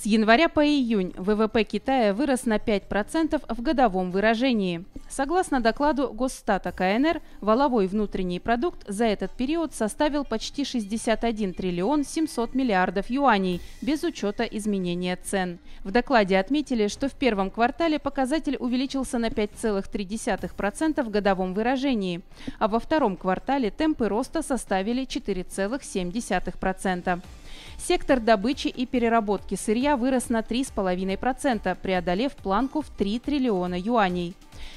С января по июнь ВВП Китая вырос на 5% в годовом выражении. Согласно докладу Госстата КНР, валовой внутренний продукт за этот период составил почти 61 триллион 700 миллиардов юаней, без учета изменения цен. В докладе отметили, что в первом квартале показатель увеличился на 5,3% в годовом выражении, а во втором квартале темпы роста составили 4,7%. Сектор добычи и переработки сырья вырос на 3,5%, преодолев планку в 3 триллиона юаней.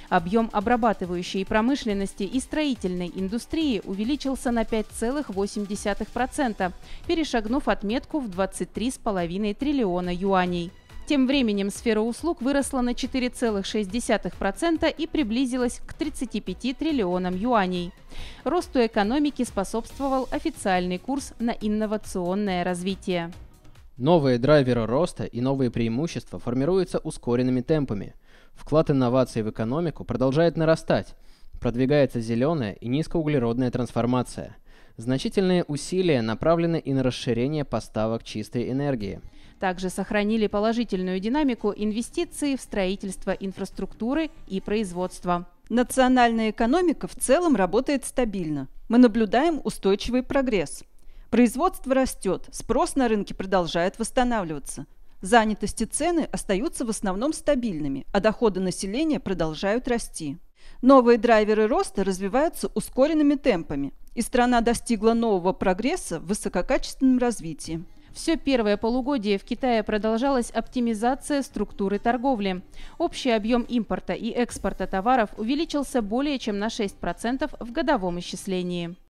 Объем обрабатывающей промышленности и строительной индустрии увеличился на 5,8%, перешагнув отметку в 23,5 триллиона юаней. Тем временем сфера услуг выросла на 4,6% и приблизилась к 35 триллионам юаней. Росту экономики способствовал официальный курс на инновационное развитие. Новые драйверы роста и новые преимущества формируются ускоренными темпами. Вклад инноваций в экономику продолжает нарастать. Продвигается зеленая и низкоуглеродная трансформация. Значительные усилия направлены и на расширение поставок чистой энергии – также сохранили положительную динамику инвестиции в строительство инфраструктуры и производства. Национальная экономика в целом работает стабильно. Мы наблюдаем устойчивый прогресс. Производство растет, спрос на рынке продолжает восстанавливаться. Занятость и цены остаются в основном стабильными, а доходы населения продолжают расти. Новые драйверы роста развиваются ускоренными темпами, и страна достигла нового прогресса в высококачественном развитии. Все первое полугодие в Китае продолжалась оптимизация структуры торговли. Общий объем импорта и экспорта товаров увеличился более чем на 6% в годовом исчислении.